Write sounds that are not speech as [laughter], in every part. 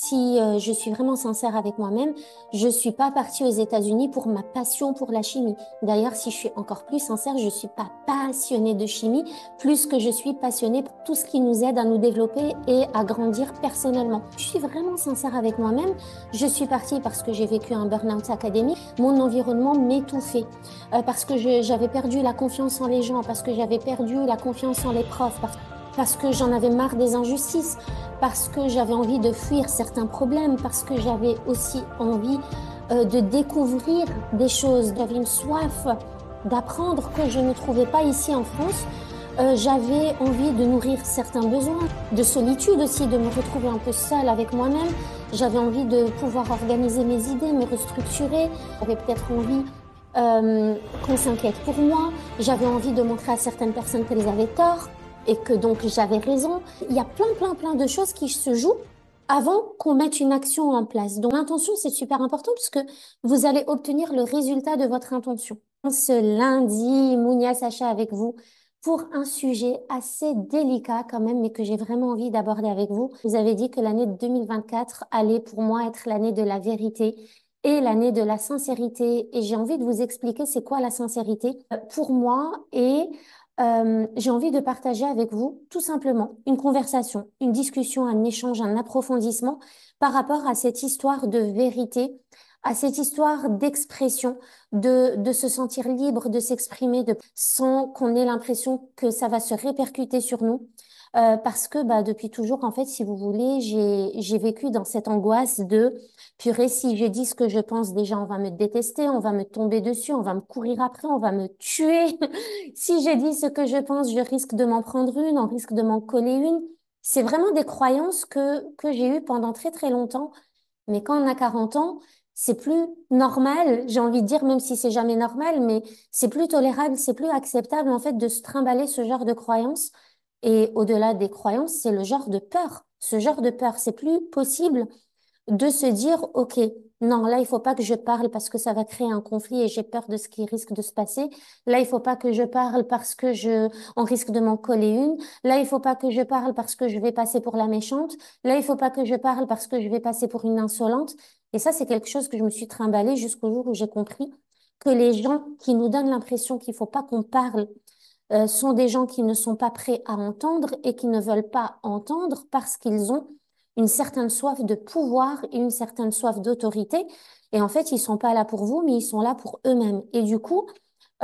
si euh, je suis vraiment sincère avec moi-même, je ne suis pas partie aux États-Unis pour ma passion pour la chimie. D'ailleurs, si je suis encore plus sincère, je ne suis pas passionnée de chimie, plus que je suis passionnée pour tout ce qui nous aide à nous développer et à grandir personnellement. Je suis vraiment sincère avec moi-même. Je suis partie parce que j'ai vécu un burn-out académique. Mon environnement m'étouffait, euh, parce que j'avais perdu la confiance en les gens, parce que j'avais perdu la confiance en les profs parce que j'en avais marre des injustices, parce que j'avais envie de fuir certains problèmes, parce que j'avais aussi envie euh, de découvrir des choses. J'avais une soif d'apprendre que je ne trouvais pas ici en France. Euh, j'avais envie de nourrir certains besoins, de solitude aussi, de me retrouver un peu seule avec moi-même. J'avais envie de pouvoir organiser mes idées, me restructurer. J'avais peut-être envie euh, qu'on s'inquiète pour moi. J'avais envie de montrer à certaines personnes qu'elles avaient tort et que donc j'avais raison. Il y a plein, plein, plein de choses qui se jouent avant qu'on mette une action en place. Donc l'intention, c'est super important puisque vous allez obtenir le résultat de votre intention. Ce lundi, Mounia Sacha avec vous pour un sujet assez délicat quand même, mais que j'ai vraiment envie d'aborder avec vous. Vous avez dit que l'année 2024 allait pour moi être l'année de la vérité et l'année de la sincérité. Et j'ai envie de vous expliquer c'est quoi la sincérité pour moi et euh, j'ai envie de partager avec vous tout simplement une conversation, une discussion, un échange, un approfondissement par rapport à cette histoire de vérité, à cette histoire d'expression, de, de se sentir libre, de s'exprimer, sans qu'on ait l'impression que ça va se répercuter sur nous, euh, parce que bah, depuis toujours, en fait, si vous voulez, j'ai, j'ai vécu dans cette angoisse de purée, si je dis ce que je pense, déjà, on va me détester, on va me tomber dessus, on va me courir après, on va me tuer. [laughs] si je dis ce que je pense, je risque de m'en prendre une, on risque de m'en coller une. C'est vraiment des croyances que, que j'ai eues pendant très, très longtemps. Mais quand on a 40 ans, c'est plus normal, j'ai envie de dire, même si c'est jamais normal, mais c'est plus tolérable, c'est plus acceptable en fait de se trimballer ce genre de croyances et au-delà des croyances, c'est le genre de peur. Ce genre de peur, c'est plus possible de se dire, OK, non, là, il faut pas que je parle parce que ça va créer un conflit et j'ai peur de ce qui risque de se passer. Là, il faut pas que je parle parce que je, on risque de m'en coller une. Là, il faut pas que je parle parce que je vais passer pour la méchante. Là, il faut pas que je parle parce que je vais passer pour une insolente. Et ça, c'est quelque chose que je me suis trimballée jusqu'au jour où j'ai compris que les gens qui nous donnent l'impression qu'il faut pas qu'on parle euh, sont des gens qui ne sont pas prêts à entendre et qui ne veulent pas entendre parce qu'ils ont une certaine soif de pouvoir une certaine soif d'autorité. Et en fait, ils ne sont pas là pour vous, mais ils sont là pour eux-mêmes. Et du coup,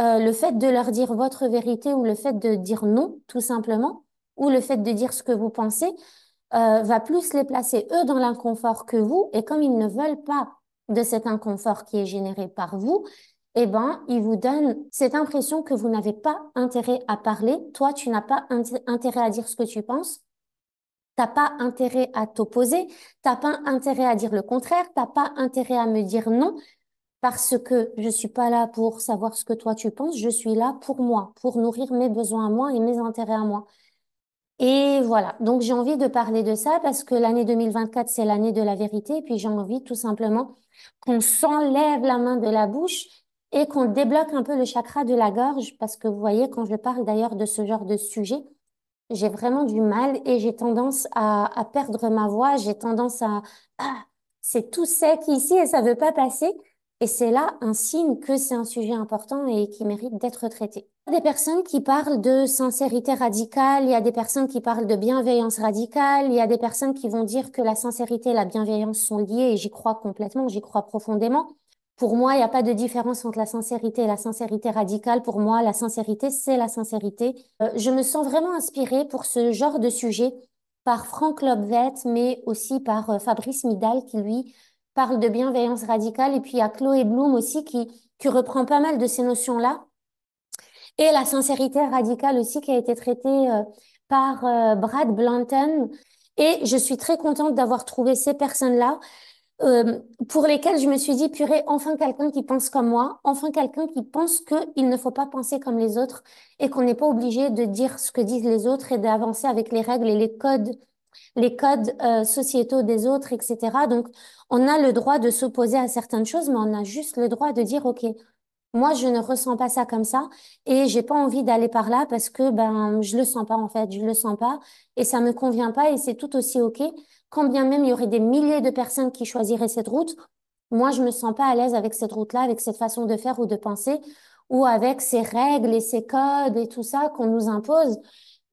euh, le fait de leur dire votre vérité ou le fait de dire non, tout simplement, ou le fait de dire ce que vous pensez, euh, va plus les placer, eux, dans l'inconfort que vous. Et comme ils ne veulent pas de cet inconfort qui est généré par vous, eh ben, il vous donne cette impression que vous n'avez pas intérêt à parler. Toi, tu n'as pas intérêt à dire ce que tu penses. T'as pas intérêt à t'opposer. T'as pas intérêt à dire le contraire. T'as pas intérêt à me dire non parce que je suis pas là pour savoir ce que toi tu penses. Je suis là pour moi, pour nourrir mes besoins à moi et mes intérêts à moi. Et voilà. Donc, j'ai envie de parler de ça parce que l'année 2024, c'est l'année de la vérité. Et puis, j'ai envie tout simplement qu'on s'enlève la main de la bouche et qu'on débloque un peu le chakra de la gorge, parce que vous voyez, quand je parle d'ailleurs de ce genre de sujet, j'ai vraiment du mal et j'ai tendance à, perdre ma voix, j'ai tendance à... Ah, c'est tout sec ici et ça ne veut pas passer. Et c'est là un signe que c'est un sujet important et qui mérite d'être traité. Il y a des personnes qui parlent de sincérité radicale, il y a des personnes qui parlent de bienveillance radicale, il y a des personnes qui vont dire que la sincérité et la bienveillance sont liées et j'y crois complètement, j'y crois profondément. Pour moi, il n'y a pas de différence entre la sincérité et la sincérité radicale. Pour moi, la sincérité, c'est la sincérité. Euh, je me sens vraiment inspirée pour ce genre de sujet par Frank Lobvett, mais aussi par euh, Fabrice Midal, qui lui parle de bienveillance radicale, et puis il y a Chloé Bloom aussi, qui, reprend pas mal de ces notions-là. Et la sincérité radicale aussi, qui a été traitée euh, par Brad Blanton. Et je suis très contente d'avoir trouvé ces personnes-là euh, pour lesquels je me suis dit, purée, enfin quelqu'un qui pense comme moi, enfin quelqu'un qui pense qu'il ne faut pas penser comme les autres et qu'on n'est pas obligé de dire ce que disent les autres et d'avancer avec les règles et les codes les codes euh, sociétaux des autres, etc. Donc, on a le droit de s'opposer à certaines choses, mais on a juste le droit de dire, OK, moi, je ne ressens pas ça comme ça et j'ai pas envie d'aller par là parce que ben, je le sens pas, en fait, je le sens pas et ça me convient pas et c'est tout aussi OK quand bien même il y aurait des milliers de personnes qui choisiraient cette route, moi, je me sens pas à l'aise avec cette route-là, avec cette façon de faire ou de penser, ou avec ces règles et ces codes et tout ça qu'on nous impose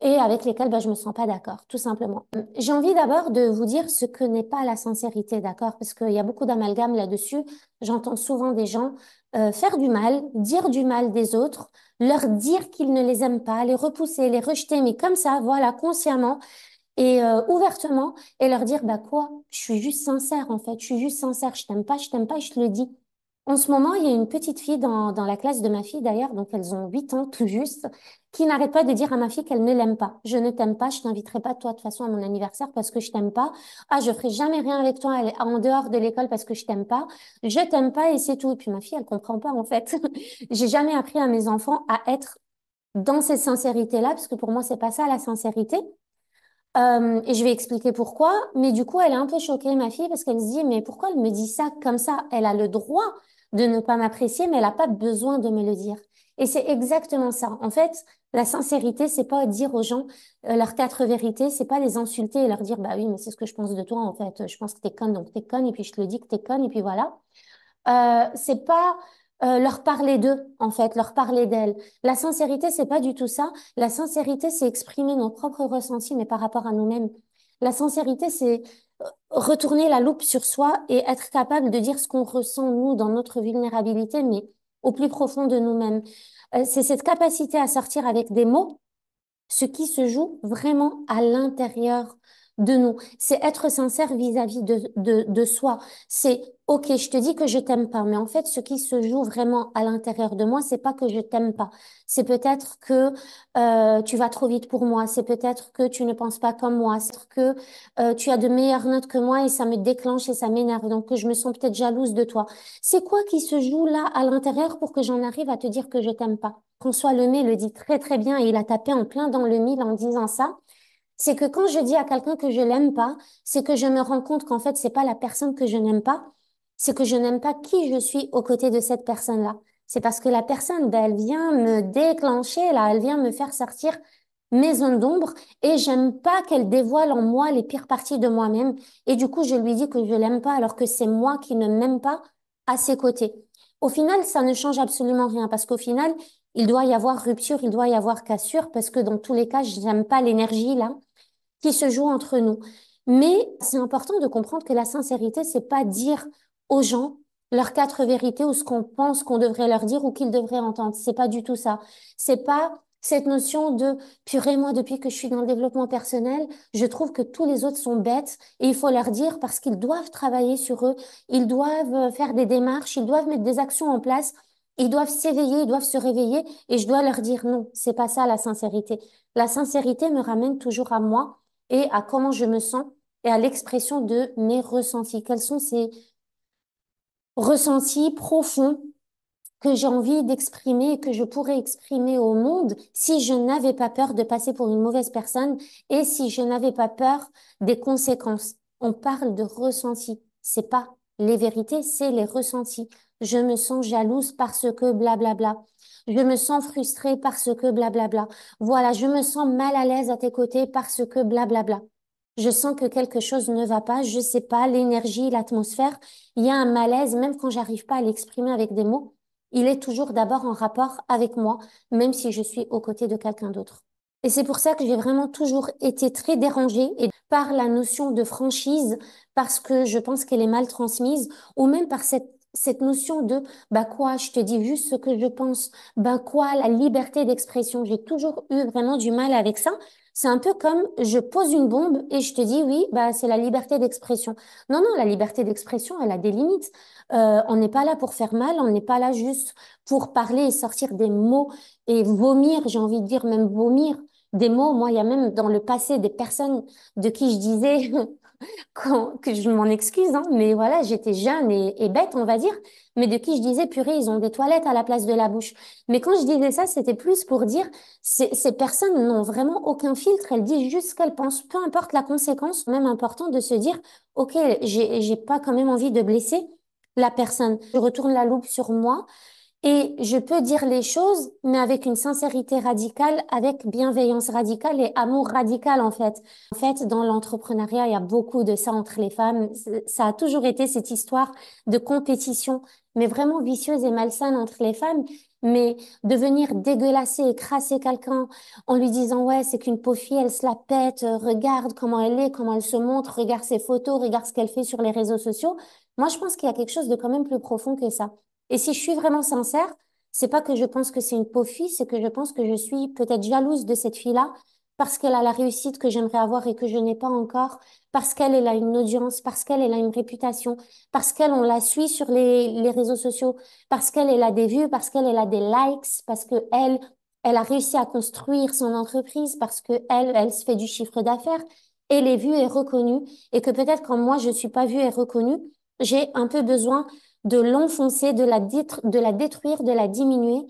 et avec lesquels ben, je me sens pas d'accord, tout simplement. J'ai envie d'abord de vous dire ce que n'est pas la sincérité, d'accord Parce qu'il y a beaucoup d'amalgames là-dessus. J'entends souvent des gens euh, faire du mal, dire du mal des autres, leur dire qu'ils ne les aiment pas, les repousser, les rejeter, mais comme ça, voilà, consciemment, et euh, ouvertement et leur dire bah quoi, je suis juste sincère en fait, je suis juste sincère, je t'aime pas, je t'aime pas, et je te le dis. En ce moment, il y a une petite fille dans, dans la classe de ma fille d'ailleurs, donc elles ont 8 ans tout juste, qui n'arrête pas de dire à ma fille qu'elle ne l'aime pas. Je ne t'aime pas, je t'inviterai pas toi de toute façon à mon anniversaire parce que je t'aime pas. Ah, je ferai jamais rien avec toi en dehors de l'école parce que je t'aime pas. Je t'aime pas et c'est tout. Et puis ma fille, elle comprend pas en fait. [laughs] J'ai jamais appris à mes enfants à être dans cette sincérité-là parce que pour moi, c'est pas ça la sincérité. Euh, et je vais expliquer pourquoi. Mais du coup, elle est un peu choquée, ma fille, parce qu'elle se dit, mais pourquoi elle me dit ça comme ça Elle a le droit de ne pas m'apprécier, mais elle n'a pas besoin de me le dire. Et c'est exactement ça. En fait, la sincérité, c'est pas dire aux gens euh, leurs quatre vérités, c'est pas les insulter et leur dire, bah oui, mais c'est ce que je pense de toi, en fait. Je pense que t'es conne, donc t'es conne, et puis je te le dis que t'es conne, et puis voilà. Euh, c'est pas euh, leur parler d'eux, en fait, leur parler d'elles. La sincérité, c'est pas du tout ça. La sincérité, c'est exprimer nos propres ressentis, mais par rapport à nous-mêmes. La sincérité, c'est euh, retourner la loupe sur soi et être capable de dire ce qu'on ressent, nous, dans notre vulnérabilité, mais au plus profond de nous-mêmes. Euh, c'est cette capacité à sortir avec des mots ce qui se joue vraiment à l'intérieur de nous. C'est être sincère vis-à-vis de, de, soi. C'est ok, je te dis que je t'aime pas, mais en fait, ce qui se joue vraiment à l'intérieur de moi, c'est pas que je t'aime pas. C'est peut-être que euh, tu vas trop vite pour moi. C'est peut-être que tu ne penses pas comme moi. C'est que euh, tu as de meilleures notes que moi et ça me déclenche et ça m'énerve. Donc que je me sens peut-être jalouse de toi. C'est quoi qui se joue là à l'intérieur pour que j'en arrive à te dire que je t'aime pas? François Lemay le dit très très bien et il a tapé en plein dans le mille en disant ça. C'est que quand je dis à quelqu'un que je l'aime pas, c'est que je me rends compte qu'en fait, c'est pas la personne que je n'aime pas, c'est que je n'aime pas qui je suis aux côtés de cette personne-là. C'est parce que la personne, ben, elle vient me déclencher, là, elle vient me faire sortir mes zones d'ombre et j'aime pas qu'elle dévoile en moi les pires parties de moi-même. Et du coup, je lui dis que je l'aime pas alors que c'est moi qui ne m'aime pas à ses côtés. Au final, ça ne change absolument rien parce qu'au final, il doit y avoir rupture, il doit y avoir cassure, parce que dans tous les cas, je n'aime pas l'énergie là qui se joue entre nous. Mais c'est important de comprendre que la sincérité, c'est pas dire aux gens leurs quatre vérités ou ce qu'on pense qu'on devrait leur dire ou qu'ils devraient entendre. C'est pas du tout ça. C'est pas cette notion de purée, moi, depuis que je suis dans le développement personnel, je trouve que tous les autres sont bêtes et il faut leur dire parce qu'ils doivent travailler sur eux, ils doivent euh, faire des démarches, ils doivent mettre des actions en place ils doivent s'éveiller, ils doivent se réveiller et je dois leur dire non, c'est pas ça la sincérité. La sincérité me ramène toujours à moi et à comment je me sens et à l'expression de mes ressentis. Quels sont ces ressentis profonds que j'ai envie d'exprimer que je pourrais exprimer au monde si je n'avais pas peur de passer pour une mauvaise personne et si je n'avais pas peur des conséquences. On parle de ressentis, c'est pas les vérités, c'est les ressentis. Je me sens jalouse parce que blablabla. Je me sens frustrée parce que blablabla. voilà, je me sens mal à l'aise à tes côtés parce que blablabla. Je sens que quelque chose ne va pas, je sais pas, l'énergie, l'atmosphère, il y a un malaise, même quand j'arrive pas à l'exprimer avec des mots, il est toujours d'abord en rapport avec moi, même si je suis aux côtés de quelqu'un d'autre. Et c'est pour ça que j'ai vraiment toujours été très dérangée et par la notion de franchise, parce que je pense qu'elle est mal transmise, ou même par cette cette notion de bah quoi, je te dis juste ce que je pense, bah quoi, la liberté d'expression. J'ai toujours eu vraiment du mal avec ça. C'est un peu comme je pose une bombe et je te dis oui, bah c'est la liberté d'expression. Non, non, la liberté d'expression, elle a des limites. Euh, on n'est pas là pour faire mal, on n'est pas là juste pour parler et sortir des mots et vomir. J'ai envie de dire même vomir des mots. Moi, il y a même dans le passé des personnes de qui je disais [laughs] que je m'en excuse, hein, mais voilà, j'étais jeune et, bête, on va dire, mais de qui je disais, purée, ils ont des toilettes à la place de la bouche. Mais quand je disais ça, c'était plus pour dire, ces, personnes n'ont vraiment aucun filtre, elles disent juste ce qu'elles pensent, peu importe la conséquence, même important de se dire, ok, j'ai pas quand même envie de blesser la personne. Je retourne la loupe sur moi, et je peux dire les choses, mais avec une sincérité radicale, avec bienveillance radicale et amour radical, en fait. En fait, dans l'entrepreneuriat, il y a beaucoup de ça entre les femmes. Ça a toujours été cette histoire de compétition, mais vraiment vicieuse et malsaine entre les femmes. Mais de venir dégueulasser et crasser quelqu'un en lui disant, ouais, c'est qu'une pauvre fille, elle se la pète, euh, regarde comment elle est, comment elle se montre, regarde ses photos, regarde ce qu'elle fait sur les réseaux sociaux. Moi, je pense qu'il y a quelque chose de quand même plus profond que ça. Et si je suis vraiment sincère, c'est pas que je pense que c'est une pauvre fille, c'est que je pense que je suis peut-être jalouse de cette fille-là parce qu'elle a la réussite que j'aimerais avoir et que je n'ai pas encore, parce qu'elle a une audience, parce qu'elle a une réputation, parce qu'elle on la suit sur les, réseaux sociaux, parce qu'elle a des vues, parce qu'elle a des likes, parce qu'elle elle a réussi à construire son entreprise, parce qu'elle elle se fait du chiffre d'affaires, et les vues et reconnue et que peut-être quand moi je suis pas vue et reconnue, j'ai un peu besoin de l'enfoncer, de, la de la détruire, de la diminuer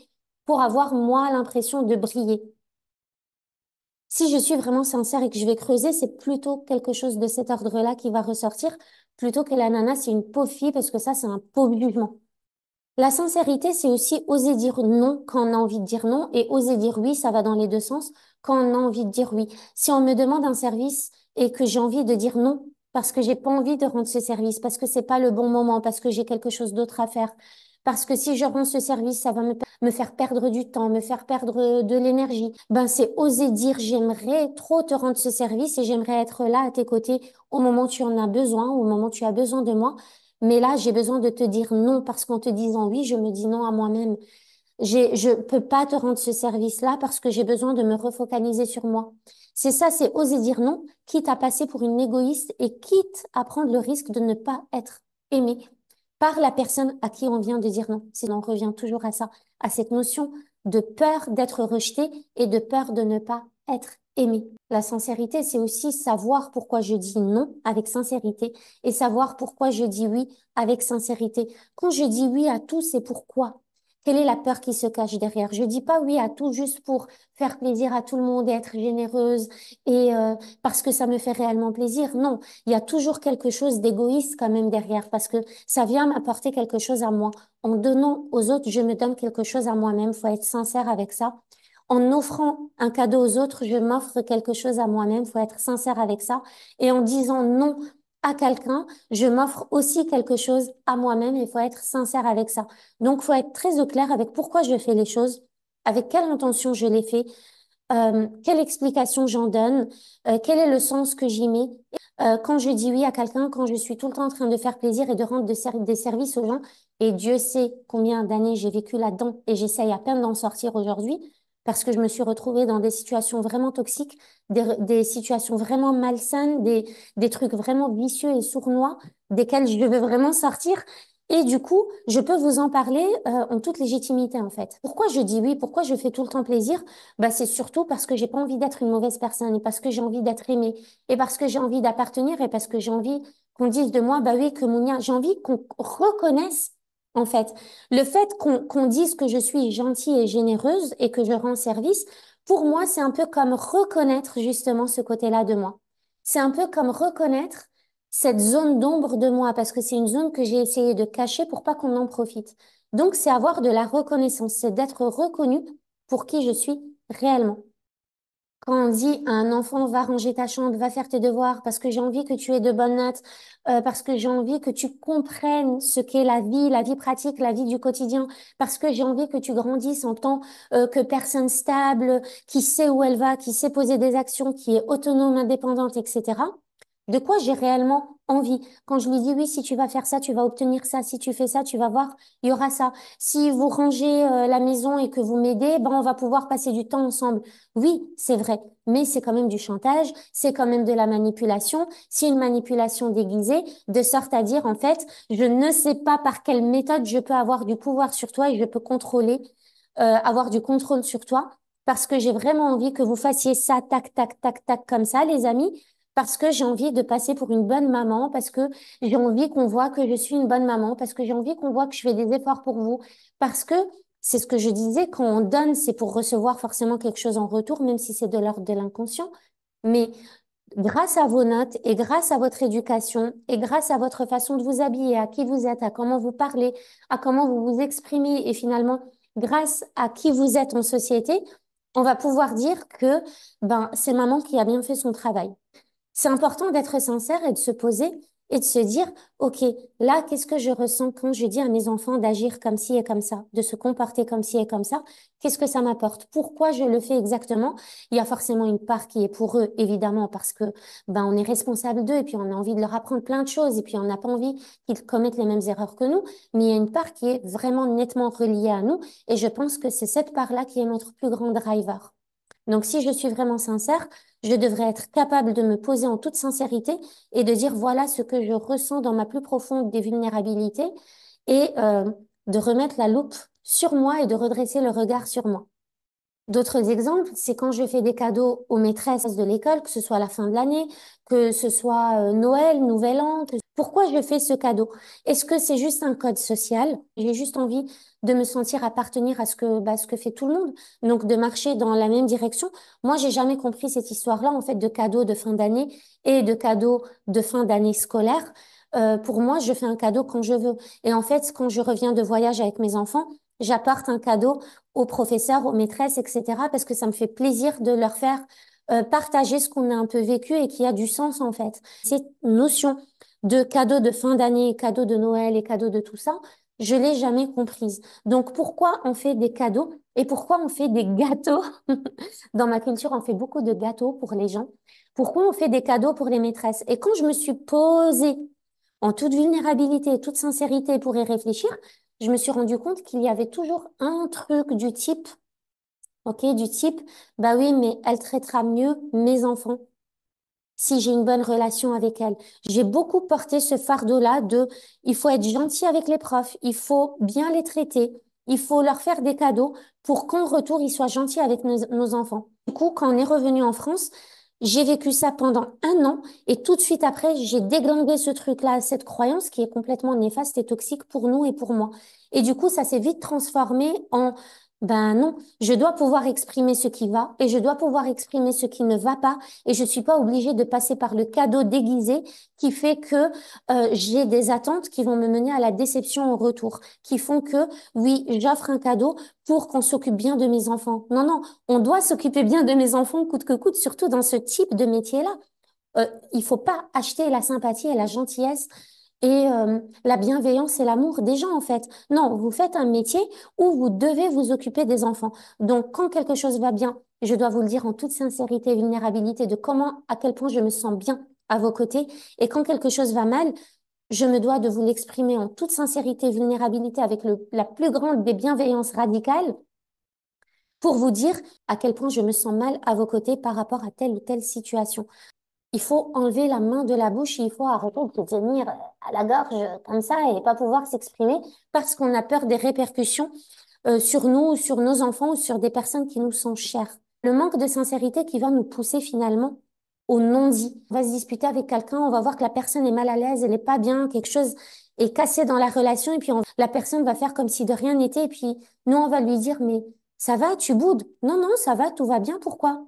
pour avoir, moi, l'impression de briller. Si je suis vraiment sincère et que je vais creuser, c'est plutôt quelque chose de cet ordre-là qui va ressortir, plutôt que l'ananas c'est une pauvre fille, parce que ça, c'est un pauvre La sincérité, c'est aussi oser dire non quand on a envie de dire non et oser dire oui, ça va dans les deux sens, quand on a envie de dire oui. Si on me demande un service et que j'ai envie de dire non, parce que j'ai pas envie de rendre ce service, parce que c'est pas le bon moment, parce que j'ai quelque chose d'autre à faire. Parce que si je rends ce service, ça va me, faire perdre du temps, me faire perdre de l'énergie. Ben, c'est oser dire j'aimerais trop te rendre ce service et j'aimerais être là à tes côtés au moment où tu en as besoin, au moment où tu as besoin de moi. Mais là, j'ai besoin de te dire non parce qu'en te disant oui, je me dis non à moi-même je ne peux pas te rendre ce service-là parce que j'ai besoin de me refocaliser sur moi. C'est ça, c'est oser dire non, quitte à passer pour une égoïste et quitte à prendre le risque de ne pas être aimé par la personne à qui on vient de dire non. Sinon, on revient toujours à ça, à cette notion de peur d'être rejeté et de peur de ne pas être aimé. La sincérité, c'est aussi savoir pourquoi je dis non avec sincérité et savoir pourquoi je dis oui avec sincérité. Quand je dis oui à tout, c'est pourquoi quelle est la peur qui se cache derrière Je dis pas oui à tout juste pour faire plaisir à tout le monde et être généreuse et euh, parce que ça me fait réellement plaisir. Non, il y a toujours quelque chose d'égoïste quand même derrière parce que ça vient m'apporter quelque chose à moi. En donnant aux autres, je me donne quelque chose à moi-même. Faut être sincère avec ça. En offrant un cadeau aux autres, je m'offre quelque chose à moi-même. Faut être sincère avec ça. Et en disant non à quelqu'un, je m'offre aussi quelque chose à moi-même. Il faut être sincère avec ça. Donc, il faut être très au clair avec pourquoi je fais les choses, avec quelle intention je les fais, euh, quelle explication j'en donne, euh, quel est le sens que j'y mets. Euh, quand je dis oui à quelqu'un, quand je suis tout le temps en train de faire plaisir et de rendre des services aux gens, et Dieu sait combien d'années j'ai vécu là-dedans et j'essaye à peine d'en sortir aujourd'hui, parce que je me suis retrouvée dans des situations vraiment toxiques, des, situations vraiment malsaines, des, des trucs vraiment vicieux et sournois desquels je devais vraiment sortir. Et du coup, je peux vous en parler euh, en toute légitimité en fait. Pourquoi je dis oui Pourquoi je fais tout le temps plaisir Bah c'est surtout parce que j'ai pas envie d'être une mauvaise personne et parce que j'ai envie d'être aimée et parce que j'ai envie d'appartenir et parce que j'ai envie qu'on dise de moi bah oui que lien, j'ai envie qu'on reconnaisse en fait. Le fait qu'on dise que je suis gentille et généreuse et que je rends service, pour moi, c'est un peu comme reconnaître justement ce côté-là de moi. C'est un peu comme reconnaître cette zone d'ombre de moi parce que c'est une zone que j'ai essayé de cacher pour pas qu'on en profite. Donc, c'est avoir de la reconnaissance, c'est d'être reconnue pour qui je suis réellement quand on dit à un enfant va ranger ta chambre, va faire tes devoirs parce que j'ai envie que tu aies de bonnes notes, euh, parce que j'ai envie que tu comprennes ce qu'est la vie, la vie pratique, la vie du quotidien, parce que j'ai envie que tu grandisses en tant euh, que personne stable, qui sait où elle va, qui sait poser des actions, qui est autonome, indépendante, etc de quoi j'ai réellement envie. Quand je lui dis oui, si tu vas faire ça, tu vas obtenir ça, si tu fais ça, tu vas voir, il y aura ça. Si vous rangez euh, la maison et que vous m'aidez, ben, on va pouvoir passer du temps ensemble. Oui, c'est vrai, mais c'est quand même du chantage, c'est quand même de la manipulation, c'est une manipulation déguisée, de sorte à dire en fait, je ne sais pas par quelle méthode je peux avoir du pouvoir sur toi et je peux contrôler, euh, avoir du contrôle sur toi parce que j'ai vraiment envie que vous fassiez ça, tac, tac, tac, tac, comme ça, les amis parce que j'ai envie de passer pour une bonne maman, parce que j'ai envie qu'on voit que je suis une bonne maman, parce que j'ai envie qu'on voit que je fais des efforts pour vous, parce que c'est ce que je disais, quand on donne, c'est pour recevoir forcément quelque chose en retour, même si c'est de l'ordre de l'inconscient. Mais grâce à vos notes et grâce à votre éducation et grâce à votre façon de vous habiller, à qui vous êtes, à comment vous parlez, à comment vous vous exprimez et finalement grâce à qui vous êtes en société, on va pouvoir dire que ben, c'est maman qui a bien fait son travail. C'est important d'être sincère et de se poser et de se dire, OK, là, qu'est-ce que je ressens quand je dis à mes enfants d'agir comme ci et comme ça, de se comporter comme ci et comme ça Qu'est-ce que ça m'apporte Pourquoi je le fais exactement Il y a forcément une part qui est pour eux, évidemment, parce que ben, on est responsable d'eux et puis on a envie de leur apprendre plein de choses et puis on n'a pas envie qu'ils commettent les mêmes erreurs que nous. Mais il y a une part qui est vraiment nettement reliée à nous et je pense que c'est cette part-là qui est notre plus grand driver. Donc, si je suis vraiment sincère, je devrais être capable de me poser en toute sincérité et de dire voilà ce que je ressens dans ma plus profonde des vulnérabilités et euh, de remettre la loupe sur moi et de redresser le regard sur moi. D'autres exemples, c'est quand je fais des cadeaux aux maîtresses de l'école, que ce soit la fin de l'année, que ce soit euh, Noël, Nouvel An, que pourquoi je fais ce cadeau Est-ce que c'est juste un code social J'ai juste envie de me sentir appartenir à ce que bah, ce que fait tout le monde, donc de marcher dans la même direction. Moi, j'ai jamais compris cette histoire-là en fait de cadeaux de fin d'année et de cadeaux de fin d'année scolaire. Euh, pour moi, je fais un cadeau quand je veux. Et en fait, quand je reviens de voyage avec mes enfants, j'apporte un cadeau aux professeurs, aux maîtresses, etc. Parce que ça me fait plaisir de leur faire euh, partager ce qu'on a un peu vécu et qui a du sens en fait. Cette notion de cadeaux de fin d'année, cadeaux de Noël et cadeaux de tout ça, je l'ai jamais comprise. Donc pourquoi on fait des cadeaux et pourquoi on fait des gâteaux [laughs] Dans ma culture, on fait beaucoup de gâteaux pour les gens. Pourquoi on fait des cadeaux pour les maîtresses Et quand je me suis posée en toute vulnérabilité, toute sincérité pour y réfléchir, je me suis rendu compte qu'il y avait toujours un truc du type, ok, du type, bah oui, mais elle traitera mieux mes enfants si j'ai une bonne relation avec elle. J'ai beaucoup porté ce fardeau-là de il faut être gentil avec les profs, il faut bien les traiter, il faut leur faire des cadeaux pour qu'en retour, ils soient gentils avec nos, enfants. Du coup, quand on est revenu en France, j'ai vécu ça pendant un an et tout de suite après, j'ai déglingué ce truc-là, cette croyance qui est complètement néfaste et toxique pour nous et pour moi. Et du coup, ça s'est vite transformé en ben non, je dois pouvoir exprimer ce qui va et je dois pouvoir exprimer ce qui ne va pas et je suis pas obligée de passer par le cadeau déguisé qui fait que euh, j'ai des attentes qui vont me mener à la déception au retour, qui font que oui, j'offre un cadeau pour qu'on s'occupe bien de mes enfants. Non, non, on doit s'occuper bien de mes enfants coûte que coûte, surtout dans ce type de métier-là. Il euh, il faut pas acheter la sympathie et la gentillesse et euh, la bienveillance et l'amour des gens en fait. Non, vous faites un métier où vous devez vous occuper des enfants. Donc quand quelque chose va bien, je dois vous le dire en toute sincérité et vulnérabilité de comment, à quel point je me sens bien à vos côtés. Et quand quelque chose va mal, je me dois de vous l'exprimer en toute sincérité et vulnérabilité avec la plus grande des bienveillances radicales pour vous dire à quel point je me sens mal à vos côtés par rapport à telle ou telle situation il faut enlever la main de la bouche il faut arrêter de tenir à la gorge comme ça et pas pouvoir s'exprimer parce qu'on a peur des répercussions euh, sur nous, sur nos enfants ou sur des personnes qui nous sont chères. Le manque de sincérité qui va nous pousser finalement au non-dit. On va se disputer avec quelqu'un, on va voir que la personne est mal à l'aise, elle n'est pas bien, quelque chose est cassé dans la relation et puis la personne va faire comme si de rien n'était et puis nous on va lui dire mais ça va, tu boudes. Non, non, ça va, tout va bien, pourquoi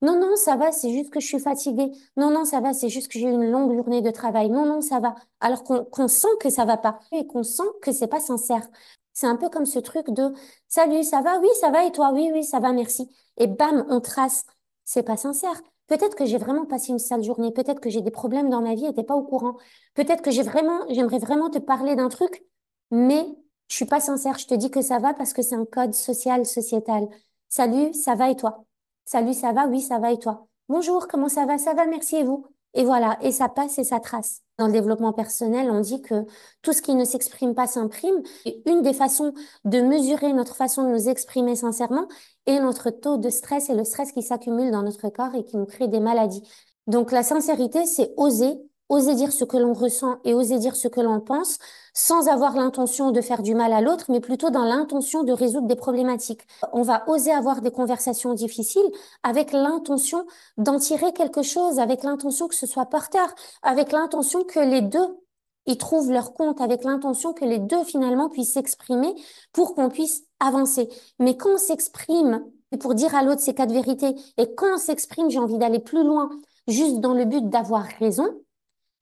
non, non, ça va, c'est juste que je suis fatiguée. Non, non, ça va, c'est juste que j'ai eu une longue journée de travail. Non, non, ça va. Alors qu'on sent que ça va pas et qu'on sent que c'est pas sincère. C'est un peu comme ce truc de salut, ça va, oui, ça va, et toi, oui, oui, ça va, merci. Et bam, on trace. C'est pas sincère. Peut-être que j'ai vraiment passé une sale journée. Peut-être que j'ai des problèmes dans ma vie et t'es pas au courant. Peut-être que j'ai vraiment, j'aimerais vraiment te parler d'un truc, mais je suis pas sincère. Je te dis que ça va parce que c'est un code social, sociétal. Salut, ça va et toi? Salut, ça va? Oui, ça va et toi? Bonjour, comment ça va? Ça va, merci et vous? Et voilà, et ça passe et ça trace. Dans le développement personnel, on dit que tout ce qui ne s'exprime pas s'imprime. Et une des façons de mesurer notre façon de nous exprimer sincèrement est notre taux de stress et le stress qui s'accumule dans notre corps et qui nous crée des maladies. Donc la sincérité, c'est oser oser dire ce que l'on ressent et oser dire ce que l'on pense sans avoir l'intention de faire du mal à l'autre, mais plutôt dans l'intention de résoudre des problématiques. On va oser avoir des conversations difficiles avec l'intention d'en tirer quelque chose, avec l'intention que ce soit porteur, avec l'intention que les deux y trouvent leur compte, avec l'intention que les deux finalement puissent s'exprimer pour qu'on puisse avancer. Mais quand on s'exprime pour dire à l'autre ces quatre vérités, et quand on s'exprime, j'ai envie d'aller plus loin, juste dans le but d'avoir raison,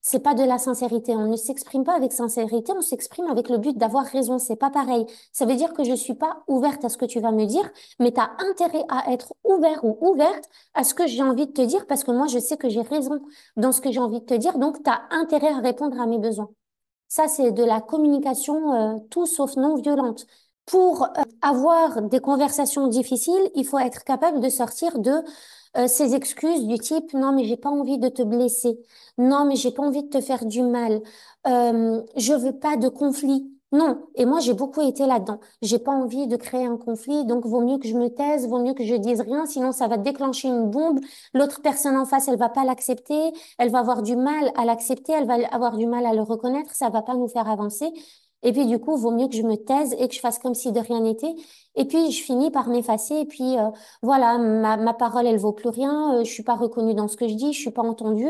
c'est pas de la sincérité. On ne s'exprime pas avec sincérité, on s'exprime avec le but d'avoir raison. C'est pas pareil. Ça veut dire que je suis pas ouverte à ce que tu vas me dire, mais tu as intérêt à être ouvert ou ouverte à ce que j'ai envie de te dire parce que moi, je sais que j'ai raison dans ce que j'ai envie de te dire. Donc, tu as intérêt à répondre à mes besoins. Ça, c'est de la communication euh, tout sauf non violente. Pour euh, avoir des conversations difficiles, il faut être capable de sortir de euh, ces excuses du type non mais j'ai pas envie de te blesser, non mais j'ai pas envie de te faire du mal, euh, je veux pas de conflit. Non, et moi j'ai beaucoup été là-dedans. J'ai pas envie de créer un conflit, donc vaut mieux que je me taise, vaut mieux que je dise rien, sinon ça va déclencher une bombe. L'autre personne en face, elle va pas l'accepter, elle va avoir du mal à l'accepter, elle va avoir du mal à le reconnaître, ça va pas nous faire avancer. Et puis du coup, vaut mieux que je me taise et que je fasse comme si de rien n'était. Et puis je finis par m'effacer. Et puis euh, voilà, ma, parole, elle vaut plus rien. Euh, je suis pas reconnue dans ce que je dis, je suis pas entendue.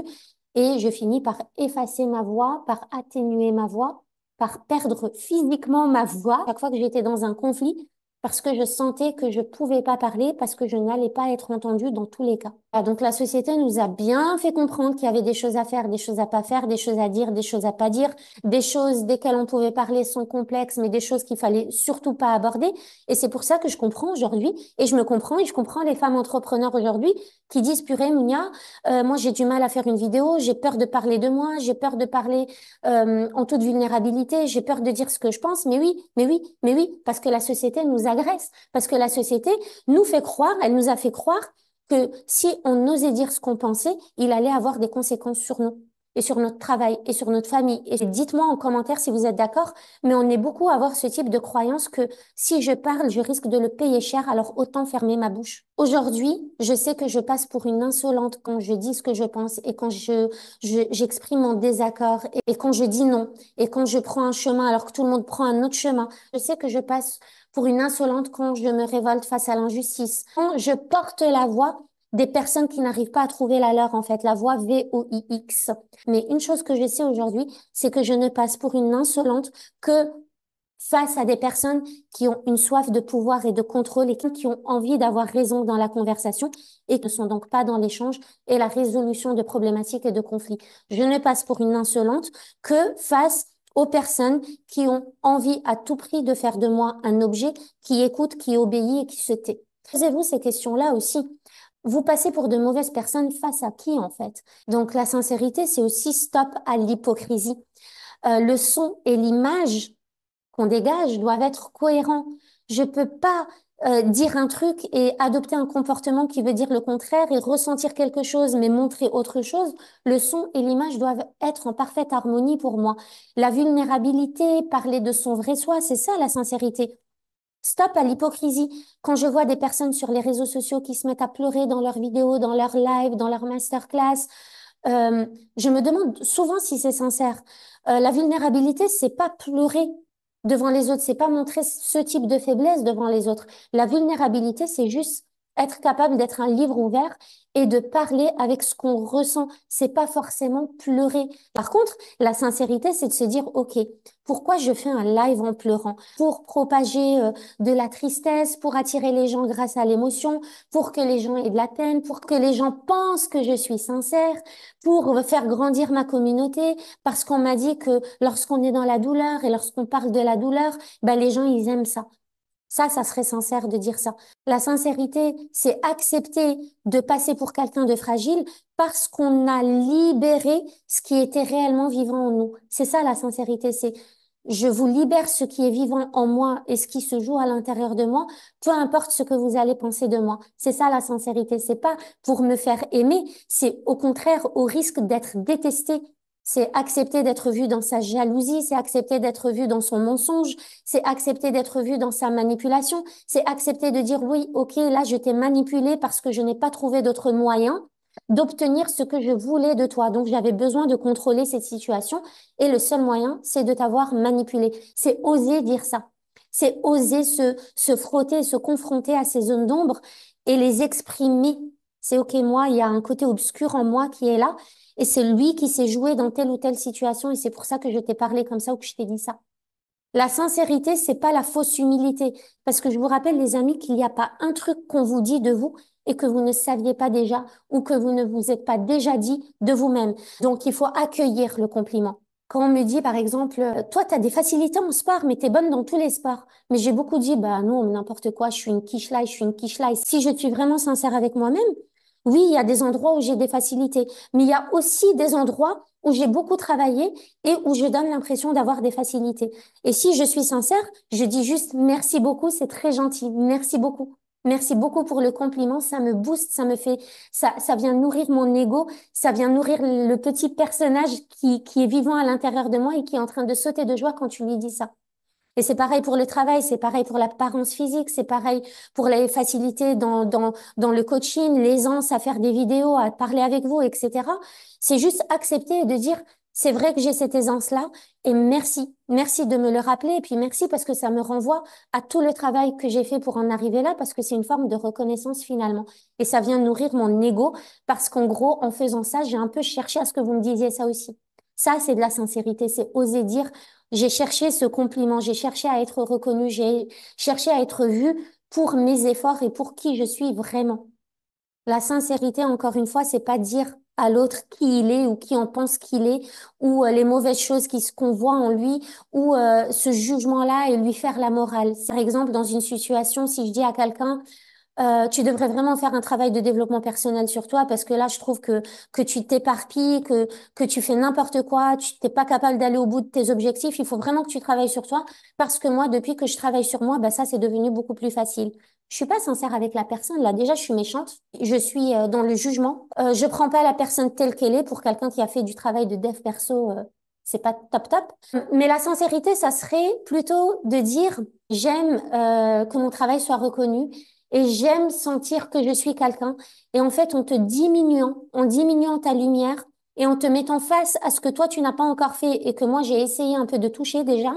Et je finis par effacer ma voix, par atténuer ma voix, par perdre physiquement ma voix. Chaque fois que j'étais dans un conflit, parce que je sentais que je pouvais pas parler parce que je n'allais pas être entendue dans tous les cas. Ah, donc la société nous a bien fait comprendre qu'il y avait des choses à faire, des choses à pas faire, des choses à dire, des choses à pas dire, des choses desquelles on pouvait parler sont complexes, mais des choses qu'il fallait surtout pas aborder. Et c'est pour ça que je comprends aujourd'hui et je me comprends et je comprends les femmes entrepreneurs aujourd'hui qui disent purée Mounia, euh, moi j'ai du mal à faire une vidéo, j'ai peur de parler de moi, j'ai peur de parler euh, en toute vulnérabilité, j'ai peur de dire ce que je pense. Mais oui, mais oui, mais oui, parce que la société nous a agresse. Parce que la société nous fait croire, elle nous a fait croire que si on osait dire ce qu'on pensait, il allait avoir des conséquences sur nous et sur notre travail et sur notre famille. Et dites-moi en commentaire si vous êtes d'accord, mais on est beaucoup à avoir ce type de croyance que si je parle, je risque de le payer cher, alors autant fermer ma bouche. Aujourd'hui, je sais que je passe pour une insolente quand je dis ce que je pense et quand je, j'exprime mon désaccord et quand je dis non et quand je prends un chemin alors que tout le monde prend un autre chemin. Je sais que je passe pour une insolente quand je me révolte face à l'injustice. Quand je porte la voix des personnes qui n'arrivent pas à trouver la leur, en fait, la voix V-O-I-X. Mais une chose que je sais aujourd'hui, c'est que je ne passe pour une insolente que face à des personnes qui ont une soif de pouvoir et de contrôle et qui ont envie d'avoir raison dans la conversation et qui ne sont donc pas dans l'échange et la résolution de problématiques et de conflits. Je ne passe pour une insolente que face aux personnes qui ont envie à tout prix de faire de moi un objet qui écoute, qui obéit et qui se tait. Posez-vous ces questions-là aussi vous passez pour de mauvaises personnes face à qui en fait Donc la sincérité, c'est aussi stop à l'hypocrisie. Euh, le son et l'image qu'on dégage doivent être cohérents. Je peux pas euh, dire un truc et adopter un comportement qui veut dire le contraire et ressentir quelque chose mais montrer autre chose, le son et l'image doivent être en parfaite harmonie pour moi. La vulnérabilité, parler de son vrai soi, c'est ça la sincérité. Stop à l'hypocrisie. Quand je vois des personnes sur les réseaux sociaux qui se mettent à pleurer dans leurs vidéos, dans leurs lives, dans leurs masterclass, euh, je me demande souvent si c'est sincère. Euh, la vulnérabilité, c'est pas pleurer devant les autres, c'est pas montrer ce type de faiblesse devant les autres. La vulnérabilité, c'est juste être capable d'être un livre ouvert et de parler avec ce qu'on ressent. C'est pas forcément pleurer. Par contre, la sincérité, c'est de se dire, OK, pourquoi je fais un live en pleurant? Pour propager euh, de la tristesse, pour attirer les gens grâce à l'émotion, pour que les gens aient de la peine, pour que les gens pensent que je suis sincère, pour faire grandir ma communauté, parce qu'on m'a dit que lorsqu'on est dans la douleur et lorsqu'on parle de la douleur, ben, les gens, ils aiment ça. Ça, ça serait sincère de dire ça. La sincérité, c'est accepter de passer pour quelqu'un de fragile parce qu'on a libéré ce qui était réellement vivant en nous. C'est ça la sincérité, c'est je vous libère ce qui est vivant en moi et ce qui se joue à l'intérieur de moi, peu importe ce que vous allez penser de moi. C'est ça la sincérité, c'est pas pour me faire aimer, c'est au contraire au risque d'être détesté c'est accepter d'être vu dans sa jalousie, c'est accepter d'être vu dans son mensonge, c'est accepter d'être vu dans sa manipulation, c'est accepter de dire oui, ok, là je t'ai manipulé parce que je n'ai pas trouvé d'autre moyen d'obtenir ce que je voulais de toi. Donc j'avais besoin de contrôler cette situation et le seul moyen, c'est de t'avoir manipulé. C'est oser dire ça. C'est oser se, se frotter, se confronter à ces zones d'ombre et les exprimer. C'est ok, moi, il y a un côté obscur en moi qui est là et c'est lui qui s'est joué dans telle ou telle situation et c'est pour ça que je t'ai parlé comme ça ou que je t'ai dit ça. La sincérité, c'est pas la fausse humilité parce que je vous rappelle les amis qu'il n'y a pas un truc qu'on vous dit de vous et que vous ne saviez pas déjà ou que vous ne vous êtes pas déjà dit de vous-même. Donc il faut accueillir le compliment. Quand on me dit par exemple euh, toi tu as des facilités en sport mais tu es bonne dans tous les sports. Mais j'ai beaucoup dit bah non, n'importe quoi, je suis une quiche là, je suis une quiche là. si je suis vraiment sincère avec moi-même, oui, il y a des endroits où j'ai des facilités, mais il y a aussi des endroits où j'ai beaucoup travaillé et où je donne l'impression d'avoir des facilités. Et si je suis sincère, je dis juste merci beaucoup, c'est très gentil, merci beaucoup. Merci beaucoup pour le compliment, ça me booste, ça me fait, ça, ça vient nourrir mon ego, ça vient nourrir le petit personnage qui, qui est vivant à l'intérieur de moi et qui est en train de sauter de joie quand tu lui dis ça. Et c'est pareil pour le travail, c'est pareil pour l'apparence physique, c'est pareil pour les facilités dans, dans, dans le coaching, l'aisance à faire des vidéos, à parler avec vous, etc. C'est juste accepter et de dire, c'est vrai que j'ai cette aisance-là et merci. Merci de me le rappeler et puis merci parce que ça me renvoie à tout le travail que j'ai fait pour en arriver là parce que c'est une forme de reconnaissance finalement. Et ça vient nourrir mon ego parce qu'en gros, en faisant ça, j'ai un peu cherché à ce que vous me disiez ça aussi. Ça, c'est de la sincérité, c'est oser dire j'ai cherché ce compliment, j'ai cherché à être reconnu, j'ai cherché à être vu pour mes efforts et pour qui je suis vraiment. La sincérité, encore une fois, c'est pas dire à l'autre qui il est ou qui en pense qu'il est ou euh, les mauvaises choses qui se qu'on voit en lui ou euh, ce jugement-là et lui faire la morale. Par exemple, dans une situation, si je dis à quelqu'un euh, tu devrais vraiment faire un travail de développement personnel sur toi parce que là, je trouve que, que tu t'éparpilles, que, que tu fais n'importe quoi, tu t'es pas capable d'aller au bout de tes objectifs. Il faut vraiment que tu travailles sur toi parce que moi, depuis que je travaille sur moi, bah, ça, c'est devenu beaucoup plus facile. Je suis pas sincère avec la personne. Là, déjà, je suis méchante. Je suis euh, dans le jugement. Euh, je prends pas la personne telle qu'elle est pour quelqu'un qui a fait du travail de dev perso. Euh, c'est pas top top. Mm. Mais la sincérité, ça serait plutôt de dire j'aime que mon travail soit reconnu et j'aime sentir que je suis quelqu'un. Et en fait, en te diminuant, en diminuant ta lumière et en te mettant face à ce que toi, tu n'as pas encore fait et que moi, j'ai essayé un peu de toucher déjà,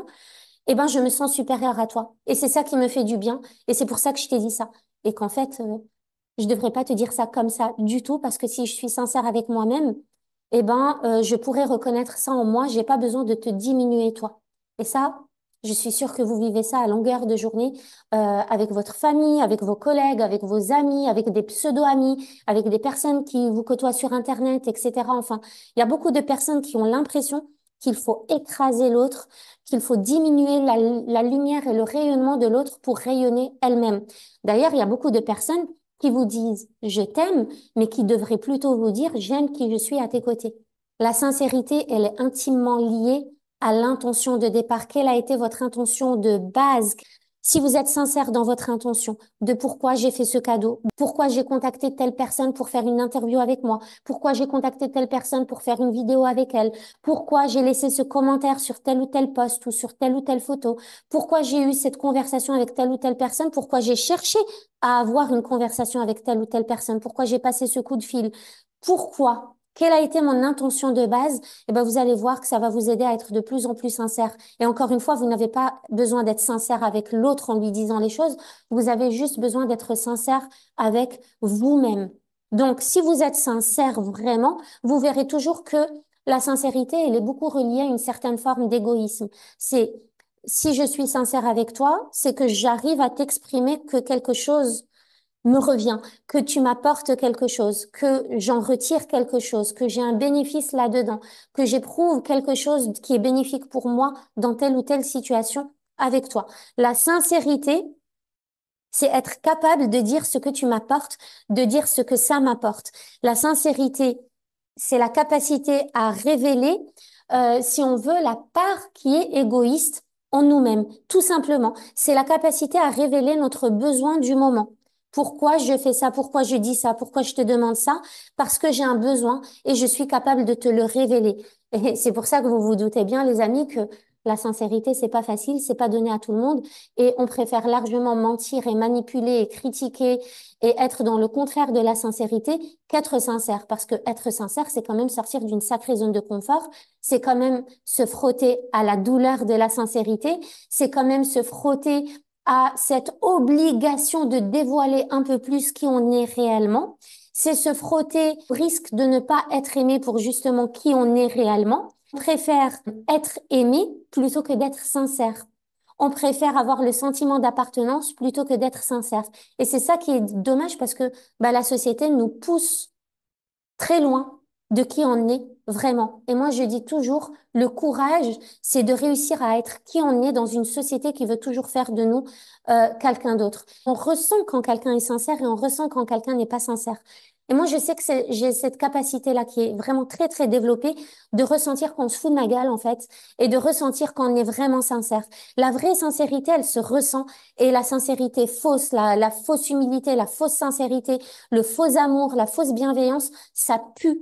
eh ben, je me sens supérieure à toi. Et c'est ça qui me fait du bien. Et c'est pour ça que je t'ai dit ça. Et qu'en fait, euh, je ne devrais pas te dire ça comme ça du tout parce que si je suis sincère avec moi-même, eh ben, euh, je pourrais reconnaître ça en moi. J'ai pas besoin de te diminuer, toi. Et ça, je suis sûre que vous vivez ça à longueur de journée euh, avec votre famille, avec vos collègues, avec vos amis, avec des pseudo-amis, avec des personnes qui vous côtoient sur Internet, etc. Enfin, il y a beaucoup de personnes qui ont l'impression qu'il faut écraser l'autre, qu'il faut diminuer la, la lumière et le rayonnement de l'autre pour rayonner elle-même. D'ailleurs, il y a beaucoup de personnes qui vous disent je t'aime, mais qui devraient plutôt vous dire j'aime qui je suis à tes côtés. La sincérité, elle est intimement liée à l'intention de départ Quelle a été votre intention de base si vous êtes sincère dans votre intention de pourquoi j'ai fait ce cadeau, pourquoi j'ai contacté telle personne pour faire une interview avec moi, pourquoi j'ai contacté telle personne pour faire une vidéo avec elle, pourquoi j'ai laissé ce commentaire sur tel ou tel poste ou sur telle ou telle photo, pourquoi j'ai eu cette conversation avec telle ou telle personne, pourquoi j'ai cherché à avoir une conversation avec telle ou telle personne, pourquoi j'ai passé ce coup de fil, pourquoi quelle a été mon intention de base Eh ben, vous allez voir que ça va vous aider à être de plus en plus sincère. Et encore une fois, vous n'avez pas besoin d'être sincère avec l'autre en lui disant les choses. Vous avez juste besoin d'être sincère avec vous-même. Donc, si vous êtes sincère vraiment, vous verrez toujours que la sincérité, elle est beaucoup reliée à une certaine forme d'égoïsme. C'est si je suis sincère avec toi, c'est que j'arrive à t'exprimer que quelque chose me revient, que tu m'apportes quelque chose, que j'en retire quelque chose, que j'ai un bénéfice là-dedans, que j'éprouve quelque chose qui est bénéfique pour moi dans telle ou telle situation avec toi. La sincérité, c'est être capable de dire ce que tu m'apportes, de dire ce que ça m'apporte. La sincérité, c'est la capacité à révéler, euh, si on veut, la part qui est égoïste en nous-mêmes, tout simplement. C'est la capacité à révéler notre besoin du moment. Pourquoi je fais ça Pourquoi je dis ça Pourquoi je te demande ça Parce que j'ai un besoin et je suis capable de te le révéler. [laughs] Et c'est pour ça que vous vous doutez bien, les amis, que la sincérité, c'est pas facile, c'est pas donné à tout le monde, et on préfère largement mentir et manipuler et critiquer et être dans le contraire de la sincérité qu'être sincère, parce que être sincère, c'est quand même sortir d'une sacrée zone de confort, c'est quand même se frotter à la douleur de la sincérité, c'est quand même se frotter à cette obligation de dévoiler un peu plus qui on est réellement. C'est se frotter au risque de ne pas être aimé pour justement qui on est réellement. On préfère être aimé plutôt que d'être sincère. On préfère avoir le sentiment d'appartenance plutôt que d'être sincère. Et c'est ça qui est dommage parce que bah, la société nous pousse très loin de qui on est vraiment. Et moi, je dis toujours, le courage, c'est de réussir à être qui on est dans une société qui veut toujours faire de nous euh, quelqu'un d'autre. On ressent quand quelqu'un est sincère et on ressent quand quelqu'un n'est pas sincère. Et moi, je sais que j'ai cette capacité-là qui est vraiment très, très développée de ressentir qu'on se fout de ma gueule, en fait, et de ressentir qu'on est vraiment sincère. La vraie sincérité, elle se ressent, et la sincérité fausse, la, la fausse humilité, la fausse sincérité, le faux amour, la fausse bienveillance, ça pue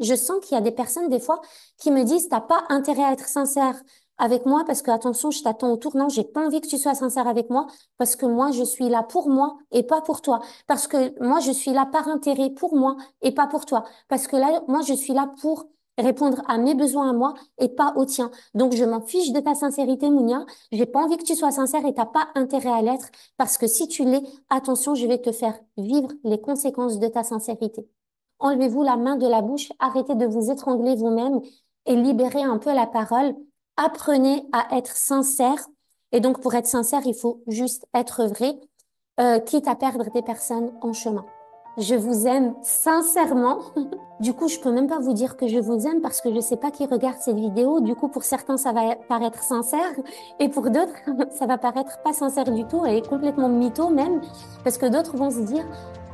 je sens qu'il y a des personnes des fois qui me disent t'as pas intérêt à être sincère avec moi parce que attention je t'attends au tournant j'ai pas envie que tu sois sincère avec moi parce que moi je suis là pour moi et pas pour toi parce que moi je suis là par intérêt pour moi et pas pour toi parce que là moi je suis là pour répondre à mes besoins à moi et pas aux tiens. Donc je m'en fiche de ta sincérité, Mounia. J'ai pas envie que tu sois sincère et t'as pas intérêt à l'être parce que si tu l'es, attention, je vais te faire vivre les conséquences de ta sincérité enlevez-vous la main de la bouche, arrêtez de vous étrangler vous-même et libérez un peu la parole. Apprenez à être sincère. Et donc, pour être sincère, il faut juste être vrai, euh, quitte à perdre des personnes en chemin. Je vous aime sincèrement. [laughs] du coup, je peux même pas vous dire que je vous aime parce que je sais pas qui regarde cette vidéo. Du coup, pour certains, ça va paraître sincère et pour d'autres, [laughs] ça va paraître pas sincère du tout et complètement mytho même parce que d'autres vont se dire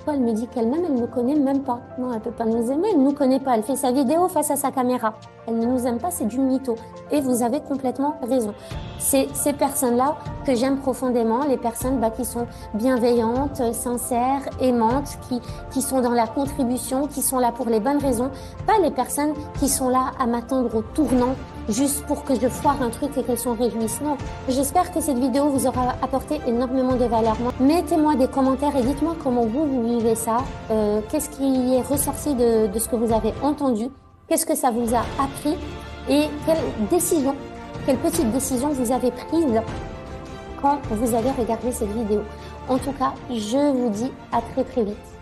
elle me dit qu'elle-même, elle ne me connaît même pas. Non, elle ne peut pas nous aimer, elle ne nous connaît pas. Elle fait sa vidéo face à sa caméra. Elle ne nous aime pas, c'est du mytho. Et vous avez complètement raison. C'est ces personnes-là que j'aime profondément, les personnes bah, qui sont bienveillantes, sincères, aimantes, qui, qui sont dans la contribution, qui sont là pour les bonnes raisons. Pas les personnes qui sont là à m'attendre au tournant juste pour que je foire un truc et qu'elles sont réjouissent. J'espère que cette vidéo vous aura apporté énormément de valeur. Mettez-moi des commentaires et dites-moi comment vous, vous vivez ça. Euh, Qu'est-ce qui est ressorti de, de ce que vous avez entendu Qu'est-ce que ça vous a appris Et quelle décision, quelle petite décision vous avez prise quand vous avez regardé cette vidéo. En tout cas, je vous dis à très très vite.